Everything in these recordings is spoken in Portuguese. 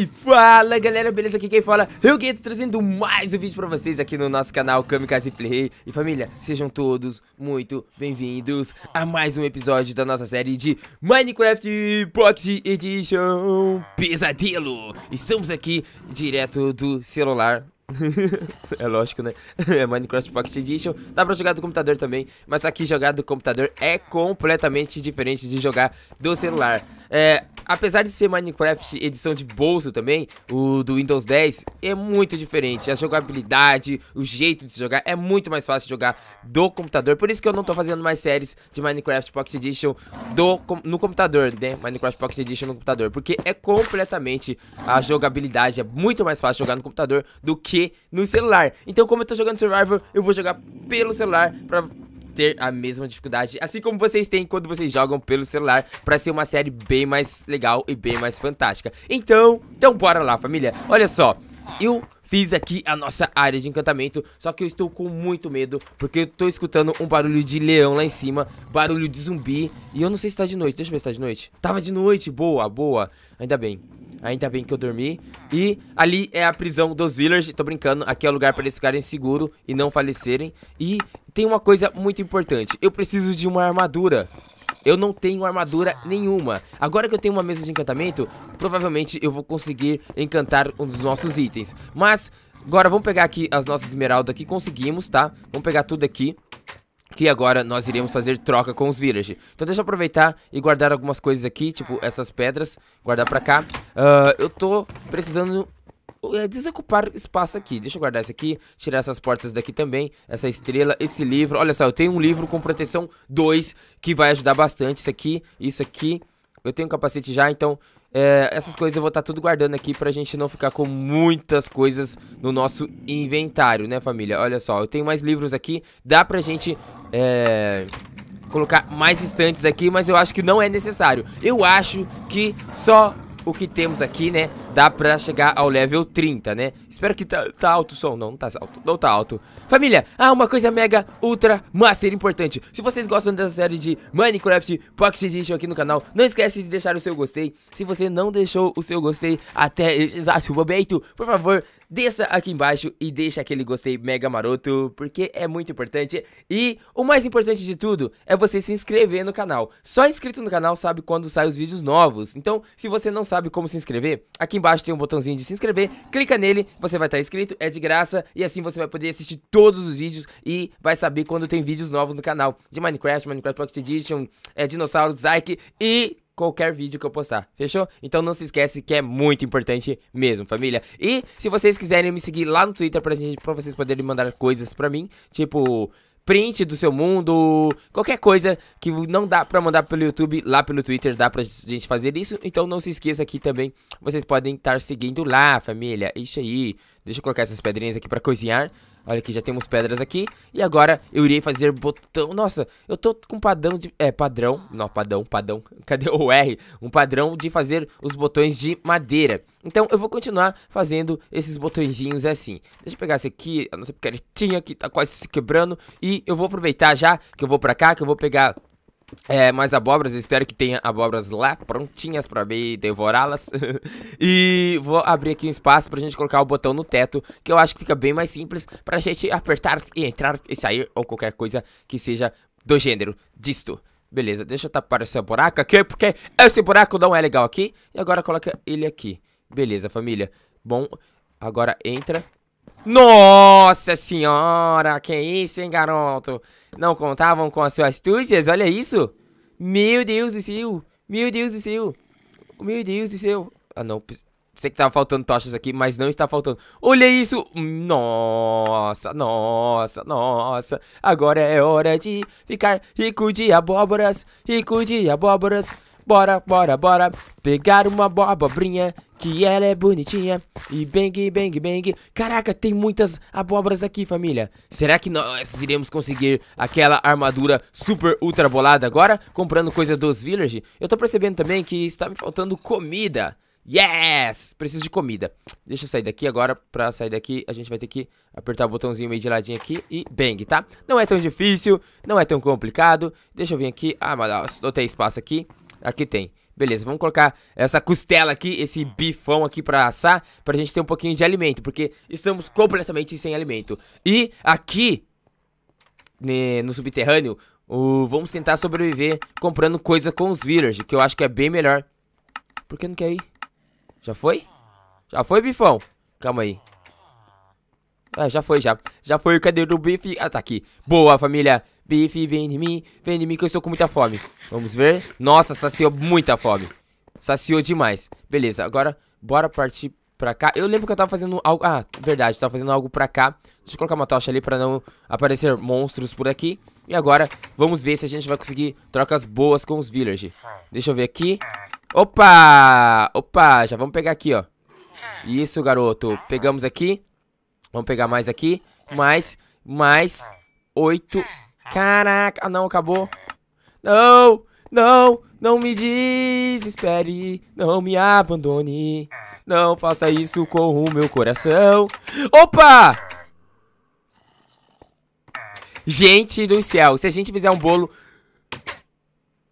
E fala galera, beleza? Aqui quem fala é o Gueto, trazendo mais um vídeo pra vocês aqui no nosso canal Kamikaze Play E família, sejam todos muito bem-vindos a mais um episódio da nossa série de Minecraft Pocket Edition Pesadelo Estamos aqui direto do celular é lógico, né? É Minecraft Pocket Edition. Dá pra jogar do computador também. Mas aqui jogar do computador é completamente diferente de jogar do celular. É, apesar de ser Minecraft edição de bolso também, o do Windows 10 é muito diferente. A jogabilidade, o jeito de se jogar é muito mais fácil de jogar do computador. Por isso que eu não tô fazendo mais séries de Minecraft Pocket Edition do, no computador, né? Minecraft Pocket Edition no computador. Porque é completamente a jogabilidade. É muito mais fácil jogar no computador do que no celular. Então, como eu tô jogando Survivor, eu vou jogar pelo celular pra ter a mesma dificuldade, assim como vocês têm quando vocês jogam pelo celular, pra ser uma série bem mais legal e bem mais fantástica. Então, então bora lá, família. Olha só, eu fiz aqui a nossa área de encantamento, só que eu estou com muito medo, porque eu estou escutando um barulho de leão lá em cima, barulho de zumbi, e eu não sei se está de noite, deixa eu ver se está de noite. Tava de noite, boa, boa, ainda bem. Ainda bem que eu dormi. E ali é a prisão dos villagers. Tô brincando, aqui é o lugar para eles ficarem seguros e não falecerem. E tem uma coisa muito importante. Eu preciso de uma armadura. Eu não tenho armadura nenhuma. Agora que eu tenho uma mesa de encantamento, provavelmente eu vou conseguir encantar um dos nossos itens. Mas, agora vamos pegar aqui as nossas esmeraldas que conseguimos, tá? Vamos pegar tudo aqui que agora nós iremos fazer troca com os village. Então deixa eu aproveitar e guardar algumas coisas aqui, tipo essas pedras, guardar pra cá. Uh, eu tô precisando eh, desocupar espaço aqui. Deixa eu guardar isso aqui, tirar essas portas daqui também, essa estrela, esse livro. Olha só, eu tenho um livro com proteção 2 que vai ajudar bastante. Isso aqui, isso aqui. Eu tenho um capacete já, então é, essas coisas eu vou estar tá tudo guardando aqui pra gente não ficar com muitas coisas no nosso inventário, né, família? Olha só, eu tenho mais livros aqui, dá pra gente... É, colocar mais estantes aqui, mas eu acho que não é necessário. Eu acho que só o que temos aqui, né, dá pra chegar ao level 30, né? Espero que tá, tá alto o som. Não, não tá alto. Não tá alto. Família, ah, uma coisa mega, ultra, master importante. Se vocês gostam dessa série de Minecraft Pocket Edition aqui no canal, não esquece de deixar o seu gostei. Se você não deixou o seu gostei até esse exato momento, por favor, desça aqui embaixo e deixa aquele gostei mega maroto, porque é muito importante. E o mais importante de tudo é você se inscrever no canal. Só inscrito no canal sabe quando saem os vídeos novos. Então, se você não sabe como se inscrever, aqui embaixo embaixo tem um botãozinho de se inscrever, clica nele, você vai estar inscrito, é de graça, e assim você vai poder assistir todos os vídeos e vai saber quando tem vídeos novos no canal de Minecraft, Minecraft Pocket Edition, é, Dinossauros, Ike e qualquer vídeo que eu postar, fechou? Então não se esquece que é muito importante mesmo, família. E se vocês quiserem me seguir lá no Twitter pra, gente, pra vocês poderem mandar coisas pra mim, tipo print do seu mundo, qualquer coisa que não dá pra mandar pelo YouTube, lá pelo Twitter dá pra gente fazer isso. Então não se esqueça que também vocês podem estar seguindo lá, família. Isso aí. Deixa eu colocar essas pedrinhas aqui pra cozinhar. Olha aqui, já temos pedras aqui. E agora eu irei fazer botão... Nossa, eu tô com padrão de... É, padrão. Não, padrão, padrão. Cadê o R? Um padrão de fazer os botões de madeira. Então eu vou continuar fazendo esses botõezinhos assim. Deixa eu pegar esse aqui, a nossa picaretinha que tá quase se quebrando. E eu vou aproveitar já que eu vou pra cá, que eu vou pegar é, mais abobras, espero que tenha abobras lá prontinhas pra ver e devorá-las. e vou abrir aqui um espaço pra gente colocar o botão no teto, que eu acho que fica bem mais simples pra gente apertar e entrar e sair, ou qualquer coisa que seja do gênero disto. Beleza, deixa eu tapar esse buraco aqui, porque esse buraco não é legal aqui. E agora coloca ele aqui. Beleza, família. Bom, agora entra nossa senhora, que isso, hein, garoto? Não contavam com as suas astúcias, olha isso. Meu Deus do céu, meu Deus do céu, meu Deus do céu. Ah, não, sei que tava faltando tochas aqui, mas não está faltando. Olha isso! Nossa, nossa, nossa. Agora é hora de ficar rico de abóboras, rico de abóboras. Bora, bora, bora. Pegar uma abobrinha que ela é bonitinha e bang, bang, bang. Caraca, tem muitas abóboras aqui, família. Será que nós iremos conseguir aquela armadura super ultra bolada agora? Comprando coisa dos villagers Eu tô percebendo também que está me faltando comida. Yes! Preciso de comida. Deixa eu sair daqui agora. Pra sair daqui, a gente vai ter que apertar o botãozinho meio de ladinho aqui e bang, tá? Não é tão difícil, não é tão complicado. Deixa eu vir aqui. Ah, mas não tem espaço aqui. Aqui tem. Beleza, vamos colocar essa costela aqui, esse hum. bifão aqui pra assar, pra gente ter um pouquinho de alimento, porque estamos completamente sem alimento. E aqui, né, no subterrâneo, o, vamos tentar sobreviver comprando coisa com os villagers, que eu acho que é bem melhor. Por que não quer ir? Já foi? Já foi, bifão? Calma aí. Ah, já foi, já. Já foi, cadê o bife? Ah, tá aqui. Boa, família. Bife, vem de mim, vem de mim que eu estou com muita fome. Vamos ver. Nossa, saciou muita fome. Saciou demais. Beleza, agora bora partir pra cá. Eu lembro que eu tava fazendo algo... Ah, verdade, estava tava fazendo algo pra cá. Deixa eu colocar uma tocha ali pra não aparecer monstros por aqui. E agora, vamos ver se a gente vai conseguir trocas boas com os villagers. Deixa eu ver aqui. Opa! Opa, já vamos pegar aqui, ó. Isso, garoto. Pegamos aqui. Vamos pegar mais aqui. Mais, mais... Oito... Caraca. Ah, não, acabou. Não, não, não me desespere. Não me abandone. Não faça isso com o meu coração. Opa! Gente do céu, se a gente fizer um bolo,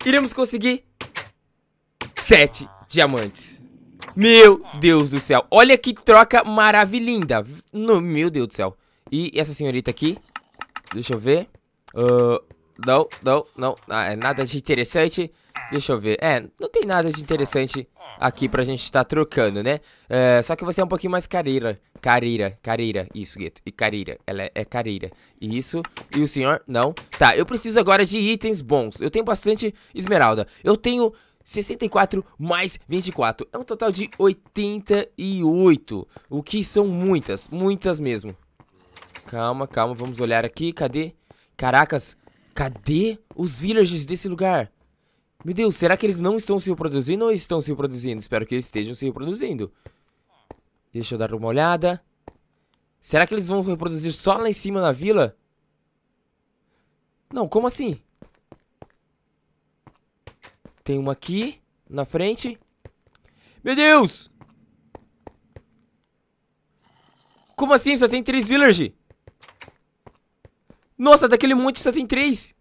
iremos conseguir sete diamantes. Meu Deus do céu. Olha que troca maravilhosa. No, meu Deus do céu. E essa senhorita aqui? Deixa eu ver. Ah, não, não, não. Ah, é nada de interessante. Deixa eu ver. É, não tem nada de interessante aqui pra gente estar tá trocando, né? É, só que você é um pouquinho mais careira. Careira, careira. Isso, Gueto. E careira. Ela é, é careira. Isso. E o senhor? Não. Tá, eu preciso agora de itens bons. Eu tenho bastante esmeralda. Eu tenho 64 mais 24. É um total de 88. O que são muitas, muitas mesmo. Calma, calma. Vamos olhar aqui. Cadê? Caracas, cadê os villagers desse lugar? Meu Deus, será que eles não estão se reproduzindo ou estão se reproduzindo? Espero que eles estejam se reproduzindo. Deixa eu dar uma olhada. Será que eles vão reproduzir só lá em cima na vila? Não, como assim? Tem uma aqui, na frente. Meu Deus! Como assim? Só tem três village? Nossa, daquele monte só tem três.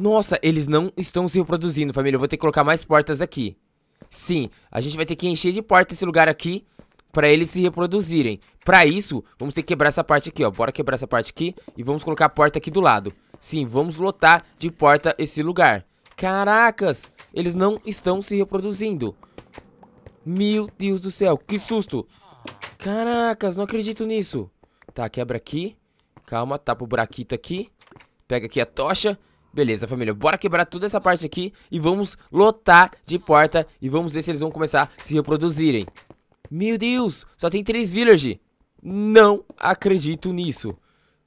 Nossa, eles não estão se reproduzindo, família. Eu vou ter que colocar mais portas aqui. Sim, a gente vai ter que encher de porta esse lugar aqui pra eles se reproduzirem. Pra isso, vamos ter que quebrar essa parte aqui, ó. Bora quebrar essa parte aqui e vamos colocar a porta aqui do lado. Sim, vamos lotar de porta esse lugar. Caracas, eles não estão se reproduzindo. Meu Deus do céu, que susto. Caracas, não acredito nisso. Tá, quebra aqui. Calma, tapa tá o buraquito aqui. Pega aqui a tocha. Beleza, família, bora quebrar toda essa parte aqui e vamos lotar de porta e vamos ver se eles vão começar a se reproduzirem. Meu Deus, só tem três village. Não acredito nisso.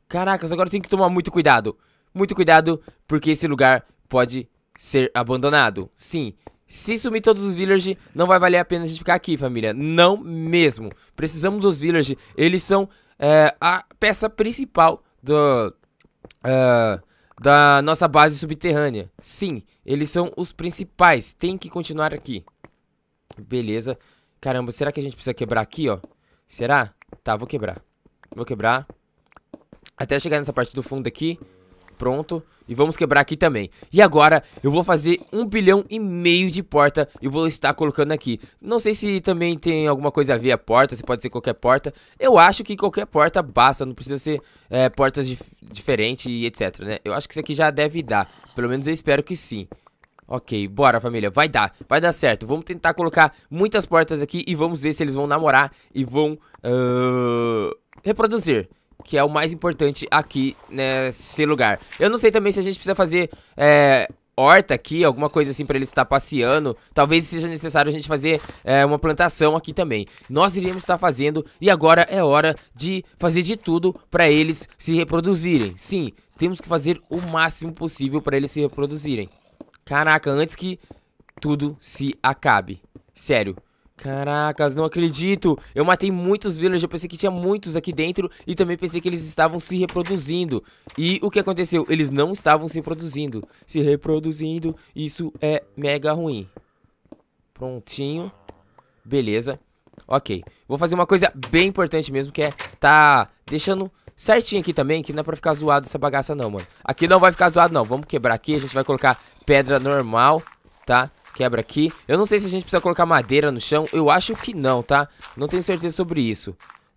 Caracas, agora tem que tomar muito cuidado. Muito cuidado, porque esse lugar pode ser abandonado. Sim, se sumir todos os village, não vai valer a pena a gente ficar aqui, família. Não mesmo. Precisamos dos village, eles são é, a peça principal do, uh, da nossa base subterrânea. Sim, eles são os principais. Tem que continuar aqui. Beleza. Caramba, será que a gente precisa quebrar aqui, ó? Será? Tá, vou quebrar. Vou quebrar. Até chegar nessa parte do fundo aqui. Pronto. E vamos quebrar aqui também. E agora eu vou fazer um bilhão e meio de porta e vou estar colocando aqui. Não sei se também tem alguma coisa a ver a porta, se pode ser qualquer porta. Eu acho que qualquer porta basta, não precisa ser é, portas dif diferentes e etc, né? Eu acho que isso aqui já deve dar. Pelo menos eu espero que sim. Ok, bora família, vai dar, vai dar certo Vamos tentar colocar muitas portas aqui e vamos ver se eles vão namorar e vão uh, reproduzir que é o mais importante aqui nesse lugar. Eu não sei também se a gente precisa fazer é, horta aqui, alguma coisa assim pra ele estar passeando. Talvez seja necessário a gente fazer é, uma plantação aqui também. Nós iríamos estar fazendo e agora é hora de fazer de tudo pra eles se reproduzirem. Sim, temos que fazer o máximo possível pra eles se reproduzirem. Caraca, antes que tudo se acabe. Sério. Caracas, não acredito. Eu matei muitos villagers, eu pensei que tinha muitos aqui dentro e também pensei que eles estavam se reproduzindo. E o que aconteceu? Eles não estavam se reproduzindo. Se reproduzindo, isso é mega ruim. Prontinho. Beleza. Ok. Vou fazer uma coisa bem importante mesmo, que é tá deixando certinho aqui também, que não é pra ficar zoado essa bagaça não, mano. Aqui não vai ficar zoado não. Vamos quebrar aqui, a gente vai colocar pedra normal, tá? Quebra aqui. Eu não sei se a gente precisa colocar madeira no chão. Eu acho que não, tá? Não tenho certeza sobre isso.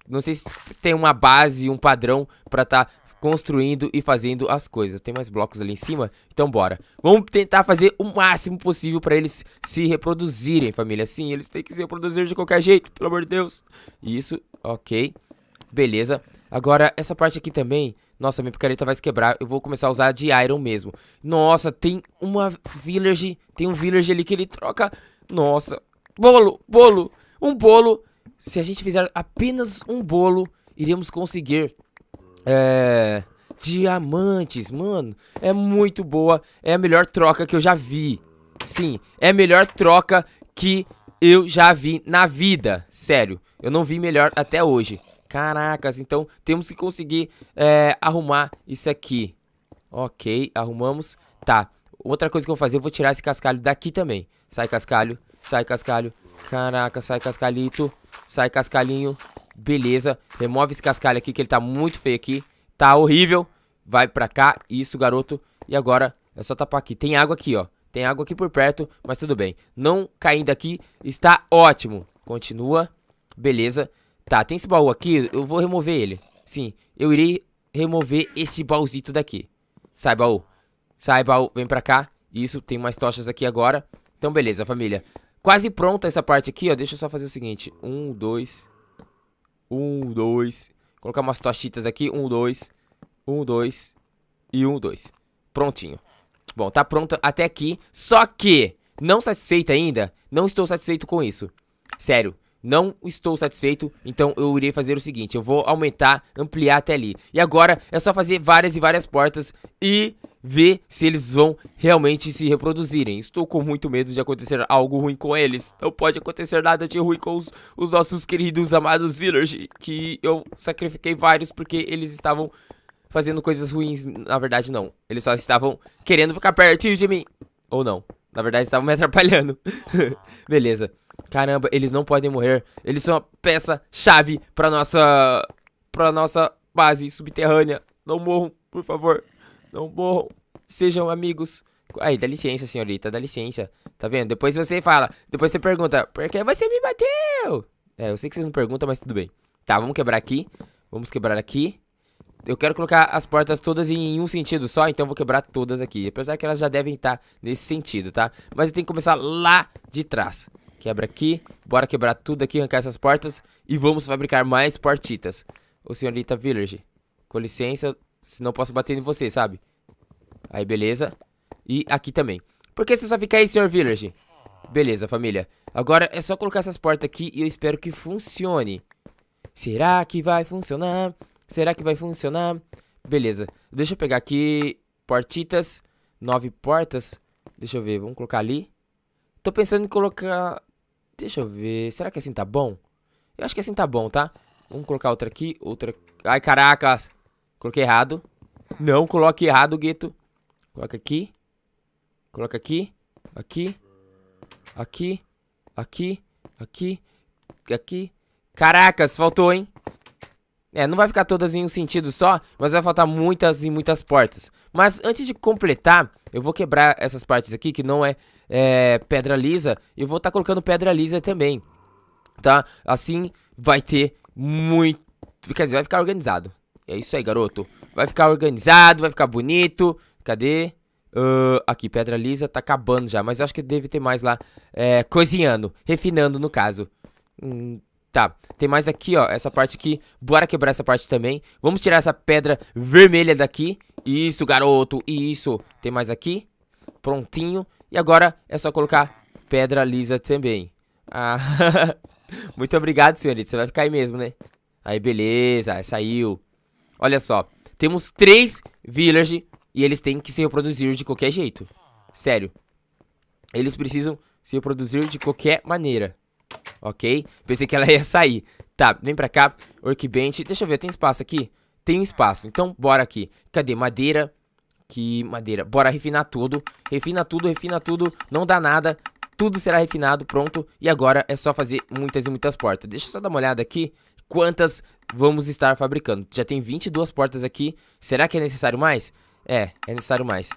Não sei se tem uma base, um padrão pra tá construindo e fazendo as coisas. Tem mais blocos ali em cima? Então bora. Vamos tentar fazer o máximo possível pra eles se reproduzirem, família. Sim, eles têm que se reproduzir de qualquer jeito, pelo amor de Deus. Isso, ok. Beleza. Agora, essa parte aqui também, nossa, minha picareta vai se quebrar. Eu vou começar a usar a de Iron mesmo. Nossa, tem uma village. Tem um village ali que ele troca. Nossa. Bolo, bolo. Um bolo. Se a gente fizer apenas um bolo, iríamos conseguir. É. Diamantes, mano. É muito boa. É a melhor troca que eu já vi. Sim, é a melhor troca que eu já vi na vida. Sério, eu não vi melhor até hoje. Caracas, então temos que conseguir é, arrumar isso aqui. Ok, arrumamos. Tá, outra coisa que eu vou fazer, eu vou tirar esse cascalho daqui também. Sai cascalho, sai cascalho. Caraca, sai cascalito, sai cascalhinho. Beleza, remove esse cascalho aqui que ele tá muito feio aqui. Tá horrível. Vai pra cá, isso, garoto. E agora é só tapar aqui. Tem água aqui, ó. Tem água aqui por perto, mas tudo bem. Não caindo aqui, está ótimo. Continua, beleza. Tá, tem esse baú aqui, eu vou remover ele. Sim, eu irei remover esse baúzito daqui. Sai, baú. Sai, baú, vem pra cá. Isso, tem mais tochas aqui agora. Então, beleza, família. Quase pronta essa parte aqui, ó. Deixa eu só fazer o seguinte. Um, dois. Um, dois. Colocar umas tochitas aqui. Um, dois. Um, dois. E um, dois. Prontinho. Bom, tá pronta até aqui. Só que, não satisfeito ainda, não estou satisfeito com isso. Sério, não estou satisfeito, então eu irei fazer o seguinte, eu vou aumentar, ampliar até ali. E agora é só fazer várias e várias portas e ver se eles vão realmente se reproduzirem. Estou com muito medo de acontecer algo ruim com eles. Não pode acontecer nada de ruim com os, os nossos queridos amados village, que eu sacrifiquei vários porque eles estavam fazendo coisas ruins. Na verdade, não. Eles só estavam querendo ficar pertinho de mim. Ou não. Na verdade, estavam me atrapalhando. Beleza. Caramba, eles não podem morrer. Eles são a peça-chave pra nossa... Pra nossa base subterrânea. Não morram, por favor. Não morram. Sejam amigos. Aí, dá licença, senhorita, dá licença. Tá vendo? Depois você fala. Depois você pergunta, por que você me bateu? É, eu sei que vocês não perguntam, mas tudo bem. Tá, vamos quebrar aqui. Vamos quebrar aqui. Eu quero colocar as portas todas em um sentido só, então vou quebrar todas aqui. Apesar que elas já devem estar nesse sentido, tá? Mas eu tenho que começar lá de trás. Quebra aqui. Bora quebrar tudo aqui, arrancar essas portas. E vamos fabricar mais portitas. Ô, senhorita Village. Com licença, senão posso bater em você, sabe? Aí, beleza. E aqui também. Por que você só fica aí, senhor Village? Beleza, família. Agora é só colocar essas portas aqui e eu espero que funcione. Será que vai funcionar? Será que vai funcionar? Beleza. Deixa eu pegar aqui portitas. Nove portas. Deixa eu ver, vamos colocar ali. Tô pensando em colocar... Deixa eu ver. Será que assim tá bom? Eu acho que assim tá bom, tá? Vamos colocar outra aqui, outra... Ai, caracas! Coloquei errado. Não, coloque errado, gueto. Coloca aqui. Coloca aqui. Aqui. Aqui. Aqui. Aqui. Aqui. Caracas, faltou, hein? É, não vai ficar todas em um sentido só, mas vai faltar muitas e muitas portas. Mas antes de completar, eu vou quebrar essas partes aqui que não é é, pedra lisa, eu vou estar tá colocando pedra lisa também, tá? Assim vai ter muito, quer dizer, vai ficar organizado. É isso aí, garoto. Vai ficar organizado, vai ficar bonito. Cadê? Uh, aqui, pedra lisa tá acabando já, mas acho que deve ter mais lá é, cozinhando, refinando no caso. Hum, tá, tem mais aqui, ó, essa parte aqui. Bora quebrar essa parte também. Vamos tirar essa pedra vermelha daqui. Isso, garoto, isso. Tem mais aqui. Prontinho. E agora é só colocar pedra lisa também. Ah, muito obrigado, senhorita. Você vai ficar aí mesmo, né? Aí, beleza. Saiu. Olha só. Temos três village e eles têm que se reproduzir de qualquer jeito. Sério. Eles precisam se reproduzir de qualquer maneira. Ok? Pensei que ela ia sair. Tá, vem pra cá. Workbench. Deixa eu ver, tem espaço aqui? Tem espaço. Então, bora aqui. Cadê? Madeira. Aqui, madeira. Bora refinar tudo. Refina tudo, refina tudo. Não dá nada. Tudo será refinado, pronto. E agora é só fazer muitas e muitas portas. Deixa eu só dar uma olhada aqui. Quantas vamos estar fabricando? Já tem 22 portas aqui. Será que é necessário mais? É, é necessário mais.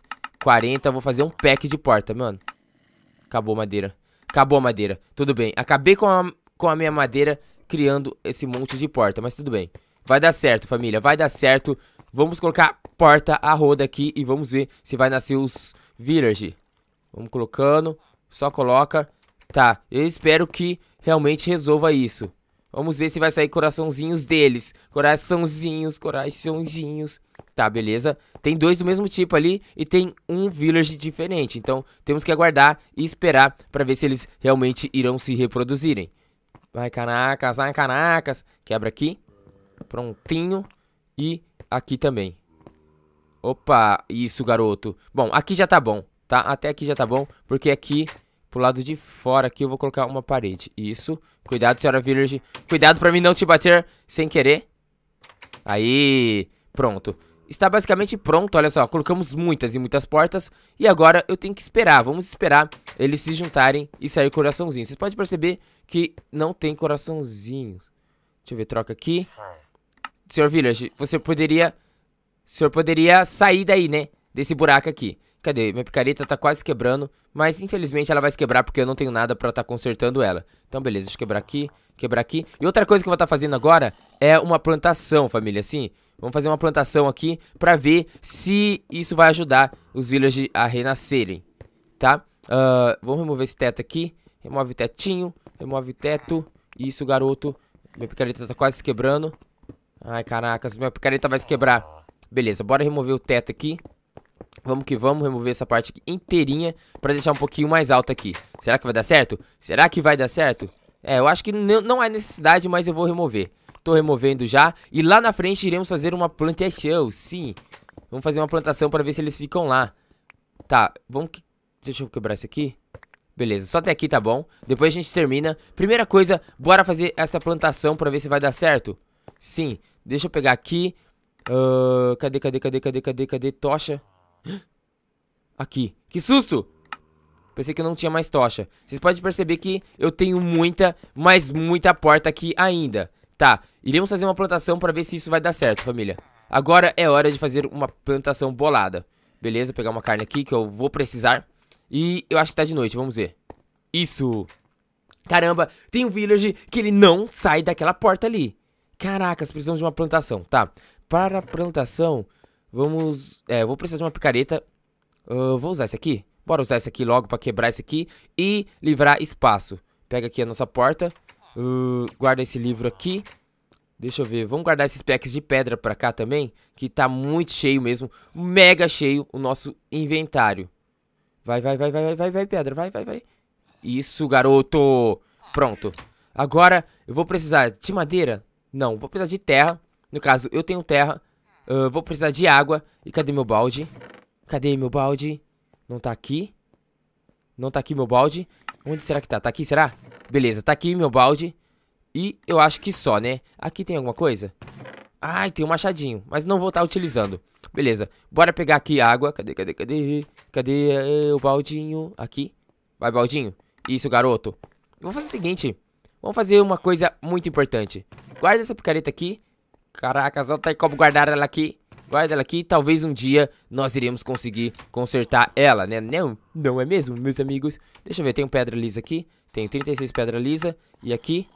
40, vou fazer um pack de porta, mano. Acabou a madeira. Acabou a madeira. Tudo bem. Acabei com a, com a minha madeira criando esse monte de porta, mas tudo bem. Vai dar certo, família, vai dar certo. Vamos colocar porta a roda aqui e vamos ver se vai nascer os village. Vamos colocando, só coloca. Tá, eu espero que realmente resolva isso. Vamos ver se vai sair coraçãozinhos deles. Coraçãozinhos, coraçãozinhos. Tá, beleza. Tem dois do mesmo tipo ali e tem um village diferente. Então, temos que aguardar e esperar pra ver se eles realmente irão se reproduzirem. Vai, canacas, vai, canacas. Quebra aqui. Prontinho. E aqui também. Opa, isso, garoto. Bom, aqui já tá bom, tá? Até aqui já tá bom, porque aqui, pro lado de fora aqui, eu vou colocar uma parede. Isso. Cuidado, senhora Village. Cuidado pra mim não te bater sem querer. Aí, pronto. Está basicamente pronto, olha só. Colocamos muitas e muitas portas. E agora eu tenho que esperar. Vamos esperar eles se juntarem e sair coraçãozinho. Vocês podem perceber que não tem coraçãozinho. Deixa eu ver, troca aqui. Senhor Village, você poderia. O senhor poderia sair daí, né? Desse buraco aqui. Cadê? Minha picareta tá quase quebrando, mas infelizmente ela vai se quebrar porque eu não tenho nada pra estar tá consertando ela. Então beleza, deixa eu quebrar aqui, quebrar aqui. E outra coisa que eu vou estar tá fazendo agora é uma plantação, família, assim. Vamos fazer uma plantação aqui pra ver se isso vai ajudar os villagers a renascerem, tá? Uh, vamos remover esse teto aqui. Remove tetinho, remove teto. Isso, garoto. Minha picareta tá quase se quebrando. Ai, caracas, minha picareta vai se quebrar. Beleza, bora remover o teto aqui. Vamos que vamos remover essa parte aqui inteirinha pra deixar um pouquinho mais alta aqui. Será que vai dar certo? Será que vai dar certo? É, eu acho que não há necessidade, mas eu vou remover. Tô removendo já. E lá na frente iremos fazer uma plantação, sim. Vamos fazer uma plantação pra ver se eles ficam lá. Tá, vamos... Que... Deixa eu quebrar isso aqui. Beleza, só até aqui tá bom. Depois a gente termina. Primeira coisa, bora fazer essa plantação pra ver se vai dar certo. Sim. Deixa eu pegar aqui. Uh, cadê, cadê, cadê, cadê, cadê, cadê? Tocha. Aqui. Que susto! Pensei que eu não tinha mais tocha. Vocês podem perceber que eu tenho muita, mas muita porta aqui ainda. Tá, iremos fazer uma plantação pra ver se isso vai dar certo, família. Agora é hora de fazer uma plantação bolada. Beleza, pegar uma carne aqui que eu vou precisar. E eu acho que tá de noite, vamos ver. Isso! Caramba, tem um village que ele não sai daquela porta ali. Caracas, precisamos de uma plantação. Tá, para a plantação, vamos... É, eu vou precisar de uma picareta. Uh, vou usar essa aqui. Bora usar essa aqui logo pra quebrar esse aqui e livrar espaço. Pega aqui a nossa porta. Uh, guarda esse livro aqui. Deixa eu ver, vamos guardar esses packs de pedra pra cá também, que tá muito cheio mesmo, mega cheio o nosso inventário. Vai, vai, vai, vai, vai, vai, pedra, vai, vai, vai. Isso, garoto! Pronto. Agora eu vou precisar de madeira, não, vou precisar de terra. No caso, eu tenho terra. Uh, vou precisar de água. E cadê meu balde? Cadê meu balde? Não tá aqui. Não tá aqui meu balde. Onde será que tá? Tá aqui, será? Beleza, tá aqui meu balde. E eu acho que só, né? Aqui tem alguma coisa? Ai, tem um machadinho. Mas não vou estar tá utilizando. Beleza. Bora pegar aqui a água. Cadê, cadê, cadê? Cadê eh, o baldinho? Aqui. Vai, baldinho. Isso, garoto. Vou fazer o seguinte. Vamos fazer uma coisa muito importante. Guarda essa picareta aqui. Caraca, só tem como guardar ela aqui. Guarda ela aqui. Talvez um dia nós iremos conseguir consertar ela, né? Não, não é mesmo, meus amigos? Deixa eu ver, tem um pedra lisa aqui. Tem 36 pedra lisa. E aqui?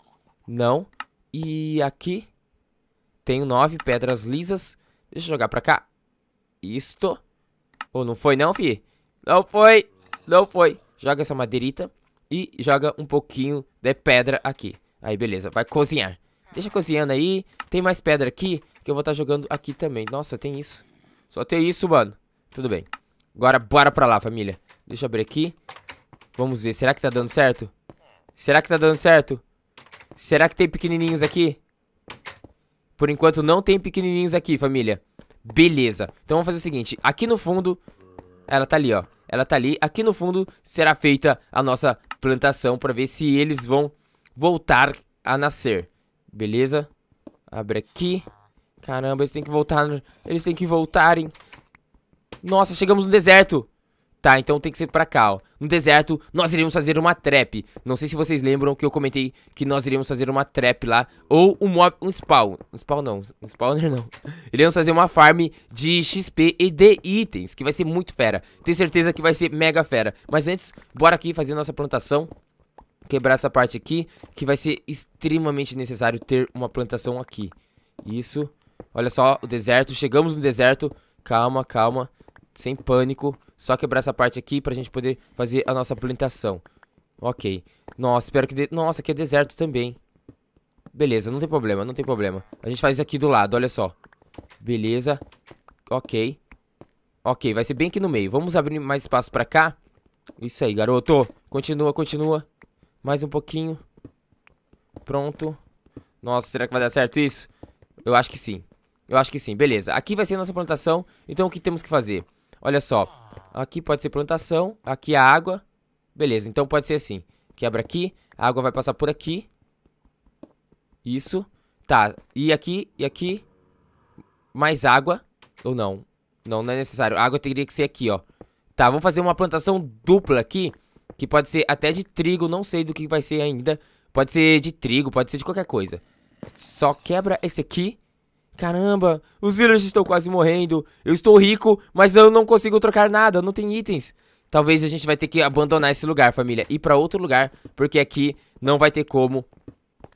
Não. E aqui? Tenho 9 pedras lisas. Deixa eu jogar pra cá. Isto. Ou oh, não foi não, fi? Não foi. Não foi. Joga essa madeirita e joga um pouquinho de pedra aqui. Aí, beleza, vai cozinhar. Deixa cozinhando aí. Tem mais pedra aqui que eu vou estar tá jogando aqui também. Nossa, tem isso. Só tem isso, mano. Tudo bem. Agora, bora pra lá, família. Deixa eu abrir aqui. Vamos ver. Será que tá dando certo? Será que tá dando certo? Será que tem pequenininhos aqui? Por enquanto não tem pequenininhos aqui, família. Beleza. Então vamos fazer o seguinte. Aqui no fundo, ela tá ali, ó ela tá ali. Aqui no fundo será feita a nossa plantação para ver se eles vão voltar a nascer. Beleza? Abre aqui. Caramba, eles têm que voltar. Eles têm que voltarem. Nossa, chegamos no deserto. Tá, então tem que ser pra cá, ó. No deserto, nós iremos fazer uma trap. Não sei se vocês lembram que eu comentei que nós iremos fazer uma trap lá. Ou um mob... Um spawn. Um spawn não. Um spawner não. Iremos fazer uma farm de XP e de itens, que vai ser muito fera. Tenho certeza que vai ser mega fera. Mas antes, bora aqui fazer nossa plantação quebrar essa parte aqui, que vai ser extremamente necessário ter uma plantação aqui. Isso. Olha só, o deserto. Chegamos no deserto. Calma, calma sem pânico, só quebrar essa parte aqui pra gente poder fazer a nossa plantação. Ok. Nossa, espero que... De... Nossa, aqui é deserto também. Beleza, não tem problema, não tem problema. A gente faz aqui do lado, olha só. Beleza. Ok. Ok, vai ser bem aqui no meio. Vamos abrir mais espaço pra cá. Isso aí, garoto. Continua, continua. Mais um pouquinho. Pronto. Nossa, será que vai dar certo isso? Eu acho que sim. Eu acho que sim, beleza. Aqui vai ser a nossa plantação, então o que temos que fazer? Olha só, aqui pode ser plantação, aqui é a água. Beleza, então pode ser assim. Quebra aqui, a água vai passar por aqui. Isso. Tá, e aqui, e aqui. Mais água. Ou não? Não, não é necessário. A água teria que ser aqui, ó. Tá, vamos fazer uma plantação dupla aqui. Que pode ser até de trigo, não sei do que vai ser ainda. Pode ser de trigo, pode ser de qualquer coisa. Só quebra esse aqui. Caramba, os villagers estão quase morrendo. Eu estou rico, mas eu não consigo trocar nada, não tem itens. Talvez a gente vai ter que abandonar esse lugar, família. Ir pra outro lugar, porque aqui não vai ter como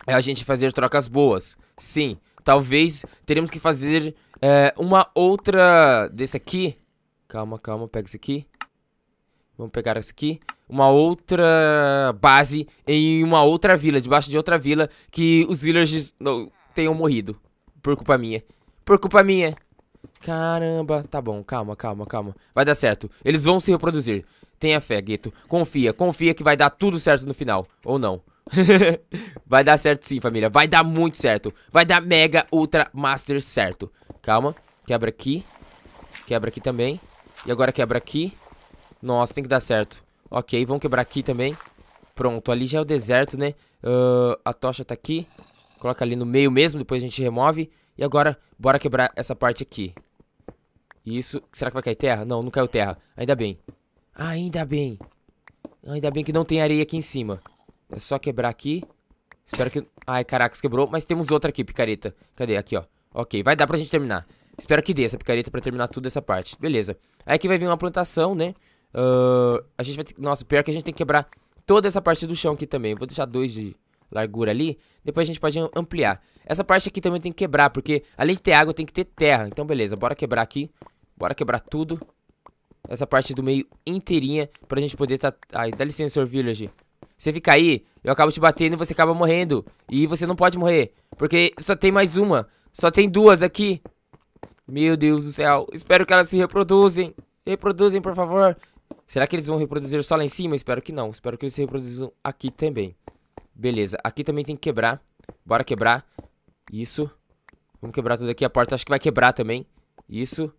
a gente fazer trocas boas. Sim, talvez teremos que fazer é, uma outra desse aqui. Calma, calma, pega isso aqui. Vamos pegar esse aqui. Uma outra base em uma outra vila, debaixo de outra vila, que os villagers não, tenham morrido. Por culpa minha. Por culpa minha. Caramba. Tá bom, calma, calma, calma. Vai dar certo. Eles vão se reproduzir. Tenha fé, Gueto. Confia, confia que vai dar tudo certo no final. Ou não. vai dar certo sim, família. Vai dar muito certo. Vai dar mega, ultra, master certo. Calma. Quebra aqui. Quebra aqui também. E agora quebra aqui. Nossa, tem que dar certo. Ok, vamos quebrar aqui também. Pronto, ali já é o deserto, né? Uh, a tocha tá aqui. Coloca ali no meio mesmo, depois a gente remove. E agora, bora quebrar essa parte aqui. isso... Será que vai cair terra? Não, não caiu terra. Ainda bem. Ainda bem. Ainda bem que não tem areia aqui em cima. É só quebrar aqui. Espero que... Ai, caracas, quebrou. Mas temos outra aqui, picareta. Cadê? Aqui, ó. Ok, vai dar pra gente terminar. Espero que dê essa picareta pra terminar tudo essa parte. Beleza. Aí aqui vai vir uma plantação, né? Uh, a gente vai ter... Nossa, pior que a gente tem que quebrar toda essa parte do chão aqui também. vou deixar dois de largura ali, depois a gente pode ampliar. Essa parte aqui também tem que quebrar, porque além de ter água, tem que ter terra. Então, beleza, bora quebrar aqui. Bora quebrar tudo. Essa parte do meio inteirinha, pra gente poder tá... Ai, dá licença, Sr. Village. Você fica aí, eu acabo te batendo e você acaba morrendo. E você não pode morrer, porque só tem mais uma. Só tem duas aqui. Meu Deus do céu, espero que elas se reproduzem. Reproduzem, por favor. Será que eles vão reproduzir só lá em cima? Espero que não. Espero que eles se reproduzam aqui também. Beleza, aqui também tem que quebrar. Bora quebrar. Isso. Vamos quebrar tudo aqui. A porta acho que vai quebrar também. Isso.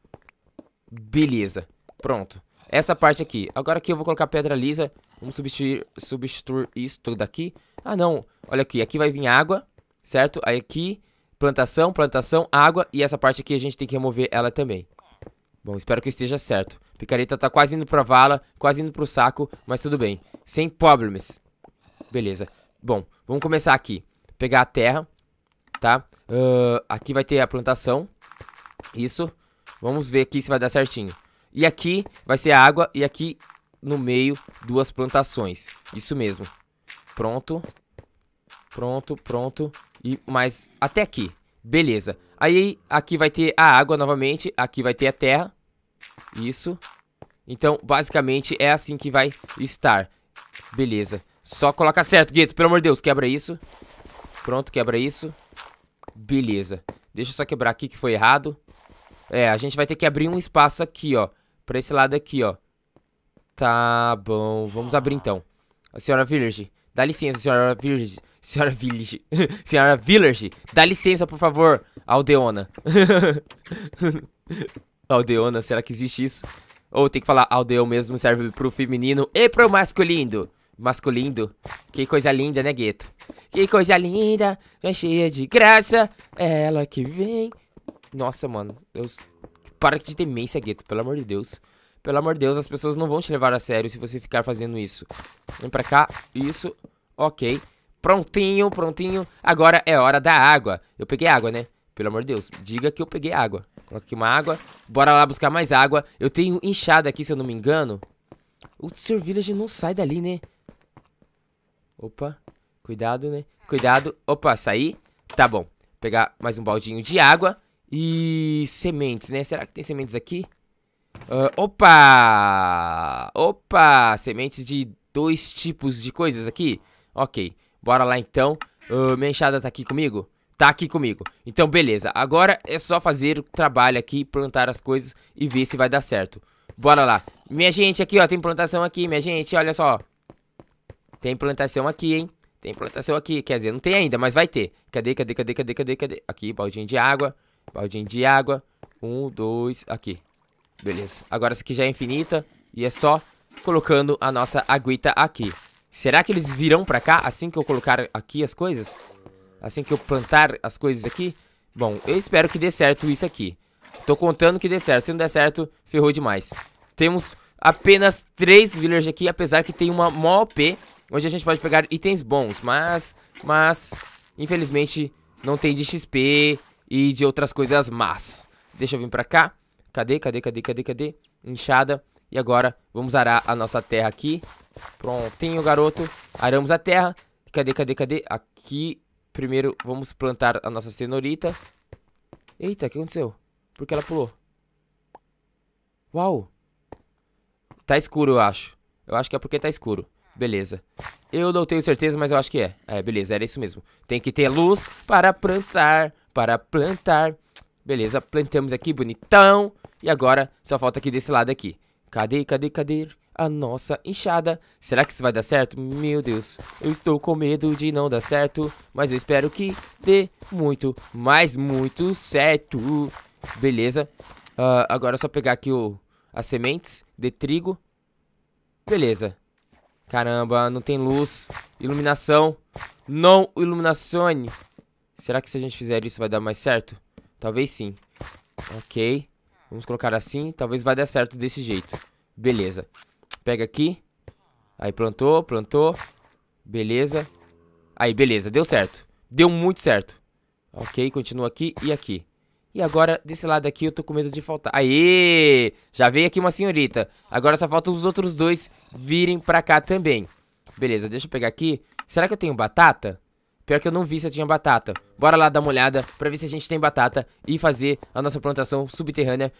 Beleza. Pronto. Essa parte aqui. Agora aqui eu vou colocar pedra lisa. Vamos substituir, substituir isso tudo aqui. Ah, não. Olha aqui. Aqui vai vir água, certo? Aí aqui, plantação, plantação, água. E essa parte aqui a gente tem que remover ela também. Bom, espero que esteja certo. Picareta tá quase indo pra vala, quase indo pro saco, mas tudo bem. Sem problemas. Beleza. Bom, vamos começar aqui. Pegar a terra, tá? Uh, aqui vai ter a plantação. Isso. Vamos ver aqui se vai dar certinho. E aqui vai ser a água e aqui no meio duas plantações. Isso mesmo. Pronto. Pronto, pronto. E mais até aqui. Beleza. Aí aqui vai ter a água novamente, aqui vai ter a terra. Isso. Então, basicamente é assim que vai estar. Beleza. Só coloca certo, Gueto, pelo amor de Deus, quebra isso. Pronto, quebra isso. Beleza. Deixa eu só quebrar aqui que foi errado. É, a gente vai ter que abrir um espaço aqui, ó. Pra esse lado aqui, ó. Tá bom, vamos abrir então. A senhora Village, dá licença, senhora Village. Senhora Village. senhora Village, dá licença, por favor, Aldeona. Aldeona, será que existe isso? Ou tem que falar Aldeu mesmo serve pro feminino e pro masculino? masculino. Que coisa linda, né, Gueto? Que coisa linda, é cheia de graça, é ela que vem. Nossa, mano, Deus, para de demência, Gueto, pelo amor de Deus. Pelo amor de Deus, as pessoas não vão te levar a sério se você ficar fazendo isso. Vem pra cá, isso, ok. Prontinho, prontinho. Agora é hora da água. Eu peguei água, né? Pelo amor de Deus, diga que eu peguei água. Coloca aqui uma água. Bora lá buscar mais água. Eu tenho inchada aqui, se eu não me engano. O Sr. Village não sai dali, né? Opa, cuidado, né? Cuidado. Opa, saí. Tá bom. Pegar mais um baldinho de água. E sementes, né? Será que tem sementes aqui? Uh, opa! Opa! Sementes de dois tipos de coisas aqui? Ok, bora lá então. Uh, minha enxada tá aqui comigo? Tá aqui comigo. Então, beleza. Agora é só fazer o trabalho aqui, plantar as coisas e ver se vai dar certo. Bora lá. Minha gente, aqui, ó, tem plantação aqui, minha gente, olha só. Tem plantação aqui, hein? Tem plantação aqui, quer dizer, não tem ainda, mas vai ter. Cadê, cadê, cadê, cadê, cadê, cadê? Aqui, baldinho de água, baldinho de água. Um, dois, aqui. Beleza. Agora essa aqui já é infinita e é só colocando a nossa aguita aqui. Será que eles virão pra cá assim que eu colocar aqui as coisas? Assim que eu plantar as coisas aqui? Bom, eu espero que dê certo isso aqui. Tô contando que dê certo. Se não der certo, ferrou demais. Temos apenas três villagers aqui, apesar que tem uma mó OP onde a gente pode pegar itens bons, mas, mas, infelizmente, não tem de XP e de outras coisas más. Deixa eu vir pra cá. Cadê, cadê, cadê, cadê, cadê? Inchada. E agora vamos arar a nossa terra aqui. Prontinho, garoto. Aramos a terra. Cadê, cadê, cadê? Aqui, primeiro, vamos plantar a nossa cenourita. Eita, o que aconteceu? Por que ela pulou? Uau! Tá escuro, eu acho. Eu acho que é porque tá escuro. Beleza. Eu não tenho certeza, mas eu acho que é. É, beleza, era isso mesmo. Tem que ter luz para plantar, para plantar. Beleza, plantamos aqui, bonitão. E agora, só falta aqui desse lado aqui. Cadê, cadê, cadê a nossa enxada? Será que isso vai dar certo? Meu Deus, eu estou com medo de não dar certo. Mas eu espero que dê muito, mas muito certo. Beleza. Uh, agora é só pegar aqui o, as sementes de trigo. Beleza. Caramba, não tem luz. Iluminação. Não iluminazione. Será que se a gente fizer isso vai dar mais certo? Talvez sim. Ok. Vamos colocar assim. Talvez vai dar certo desse jeito. Beleza. Pega aqui. Aí plantou, plantou. Beleza. Aí, beleza. Deu certo. Deu muito certo. Ok, continua aqui e aqui. E agora, desse lado aqui, eu tô com medo de faltar. Aê! Já veio aqui uma senhorita. Agora só falta os outros dois virem pra cá também. Beleza, deixa eu pegar aqui. Será que eu tenho batata? Pior que eu não vi se eu tinha batata. Bora lá dar uma olhada pra ver se a gente tem batata e fazer a nossa plantação subterrânea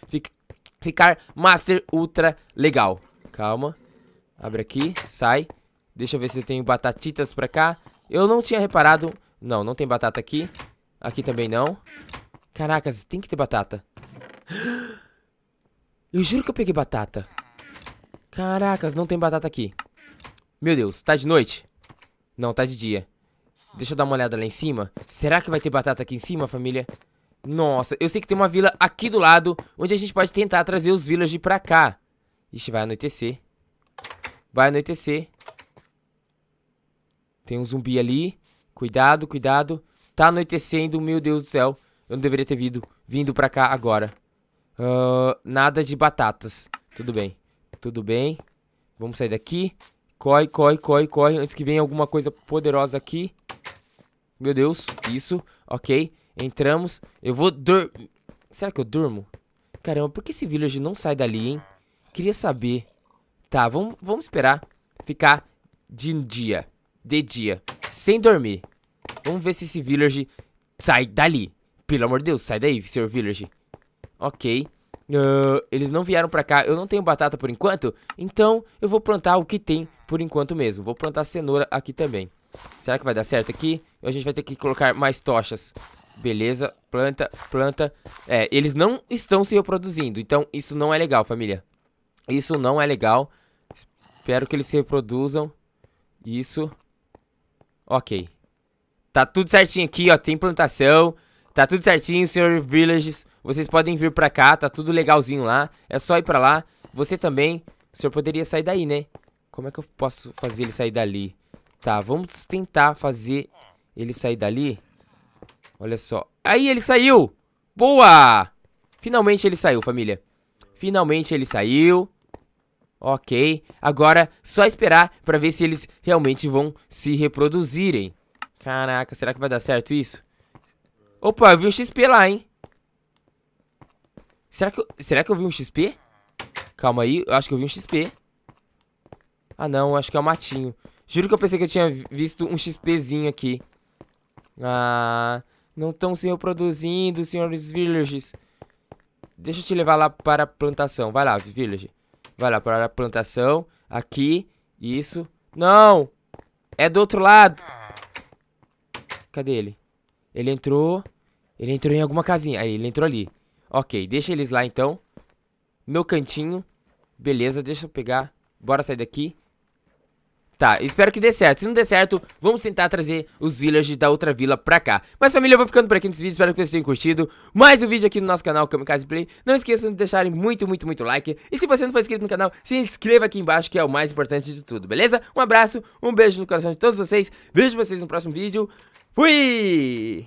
ficar master ultra legal. Calma. Abre aqui, sai. Deixa eu ver se eu tenho batatitas pra cá. Eu não tinha reparado. Não, não tem batata aqui. Aqui também não. Caracas, tem que ter batata. Eu juro que eu peguei batata. Caracas, não tem batata aqui. Meu Deus, tá de noite? Não, tá de dia. Deixa eu dar uma olhada lá em cima. Será que vai ter batata aqui em cima, família? Nossa, eu sei que tem uma vila aqui do lado, onde a gente pode tentar trazer os villagers pra cá. Ixi, vai anoitecer. Vai anoitecer. Tem um zumbi ali. Cuidado, cuidado. Tá anoitecendo, meu Deus do céu. Eu não deveria ter vindo, vindo pra cá agora. Uh, nada de batatas. Tudo bem. Tudo bem. Vamos sair daqui. Corre, corre, corre, corre. Antes que venha alguma coisa poderosa aqui. Meu Deus. Isso. Ok. Entramos. Eu vou dur... Será que eu durmo? Caramba, por que esse village não sai dali, hein? Queria saber. Tá, vamos, vamos esperar ficar de dia. De dia. Sem dormir. Vamos ver se esse village sai dali. Pelo amor de Deus, sai daí, Sr. Village. Ok. Uh, eles não vieram pra cá. Eu não tenho batata por enquanto. Então, eu vou plantar o que tem por enquanto mesmo. Vou plantar cenoura aqui também. Será que vai dar certo aqui? A gente vai ter que colocar mais tochas. Beleza, planta, planta. É, eles não estão se reproduzindo. Então, isso não é legal, família. Isso não é legal. Espero que eles se reproduzam. Isso. Ok. Tá tudo certinho aqui, ó. Tem plantação. Tá tudo certinho, senhor Villages. Vocês podem vir pra cá, tá tudo legalzinho lá. É só ir pra lá. Você também. O senhor poderia sair daí, né? Como é que eu posso fazer ele sair dali? Tá, vamos tentar fazer ele sair dali. Olha só. Aí, ele saiu! Boa! Finalmente ele saiu, família. Finalmente ele saiu. Ok. Agora, só esperar pra ver se eles realmente vão se reproduzirem. Caraca, será que vai dar certo isso? Opa, eu vi um XP lá, hein? Será que eu, será que eu vi um XP? Calma aí, eu acho que eu vi um XP. Ah, não, acho que é o um matinho. Juro que eu pensei que eu tinha visto um XPzinho aqui. Ah, não estão se reproduzindo, senhores villages Deixa eu te levar lá para a plantação. Vai lá, village. Vai lá para a plantação. Aqui, isso. Não! É do outro lado! Cadê ele? Ele entrou. Ele entrou em alguma casinha. Aí, ele entrou ali. Ok, deixa eles lá então. No cantinho. Beleza, deixa eu pegar. Bora sair daqui. Tá, espero que dê certo. Se não der certo, vamos tentar trazer os villagers da outra vila pra cá. Mas família, eu vou ficando por aqui nesse vídeo. Espero que vocês tenham curtido mais um vídeo aqui no nosso canal Kamikaze Play. Não esqueçam de deixarem muito, muito, muito like. E se você não for inscrito no canal, se inscreva aqui embaixo, que é o mais importante de tudo, beleza? Um abraço, um beijo no coração de todos vocês. Vejo vocês no próximo vídeo. Fui!